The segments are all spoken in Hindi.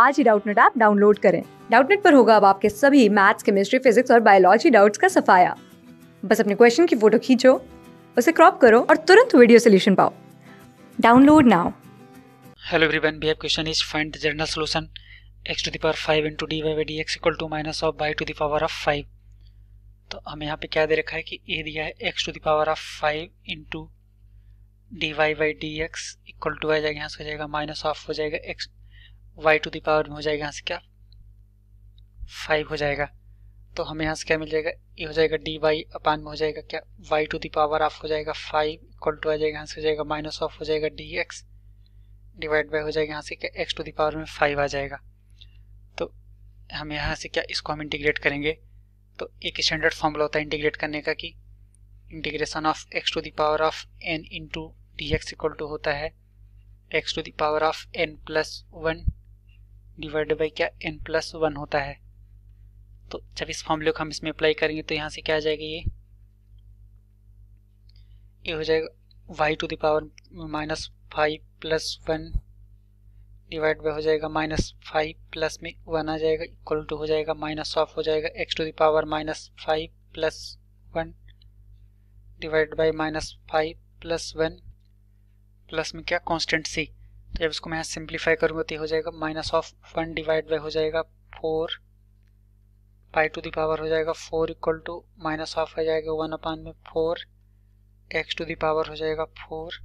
आज ही डाउटनेट ऐप डाउनलोड करें डाउटनेट पर होगा अब आपके सभी मैथ्स केमिस्ट्री फिजिक्स और बायोलॉजी डाउट्स का सफाया बस अपने क्वेश्चन की फोटो खींचो उसे क्रॉप करो और तुरंत वीडियो सोल्यूशन पाओ download now hello everyone we have question is find the general solution x to the power 5 into dy by dx equal to minus of y to the power of 5 तो हमें यहां पे क्या दे रखा है कि a दिया है x to the power of 5 into dy by dx equal to आ जाएगा यहां से हो जाएगा माइनस ऑफ हो जाएगा x वाई टू दावर में हो जाएगा यहाँ से क्या फाइव हो जाएगा तो हमें यहाँ से क्या मिल जाएगा ये e हो जाएगा डी वाई अपान में हो जाएगा क्या वाई टू दावर ऑफ हो जाएगा फाइव इक्वल टू आ जाएगा यहाँ से हो जाएगा माइनस ऑफ हो जाएगा डी एक्स डिवाइड बाई हो जाएगा यहाँ से क्या एक्स टू दावर में फाइव आ जाएगा तो हम यहाँ से क्या इसको हम इंटीग्रेट करेंगे तो एक स्टैंडर्ड फॉर्मूला होता है इंटीग्रेट करने का कि integration of x to the power of n into d x equal to होता है x to the power of n plus one divide by क्या एन प्लस वन होता है तो जब इस फॉर्मूले को हम इसमें अप्लाई करेंगे तो यहाँ से क्या आ जाएगा ये ये हो जाएगा y to the power minus five plus one divide by हो जाएगा माइनस फाइव प्लस में वन आ जाएगा इक्वल टू हो जाएगा माइनस ऑफ हो जाएगा x to the power minus five plus one divide by minus five plus one plus में क्या कॉन्स्टेंट सी तो जब इसको मैं यहाँ सिंप्लीफाई करूँगा तो हो जाएगा minus of one divide by हो जाएगा फोर पाई टू दावर हो जाएगा four equal to minus of आ जाएगा वन अपान में फोर एक्स टू दावर हो जाएगा फोर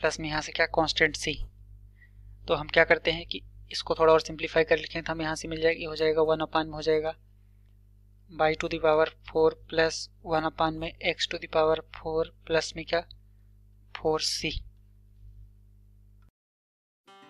प्लस में यहाँ से क्या कॉन्स्टेंट सी तो हम क्या करते हैं कि इसको थोड़ा और सिंप्लीफाई कर लिखें तो हम यहाँ से मिल जाएगी हो जाएगा वन अपान में हो जाएगा by to the power four plus one upon में x to the power four plus में क्या फोर सी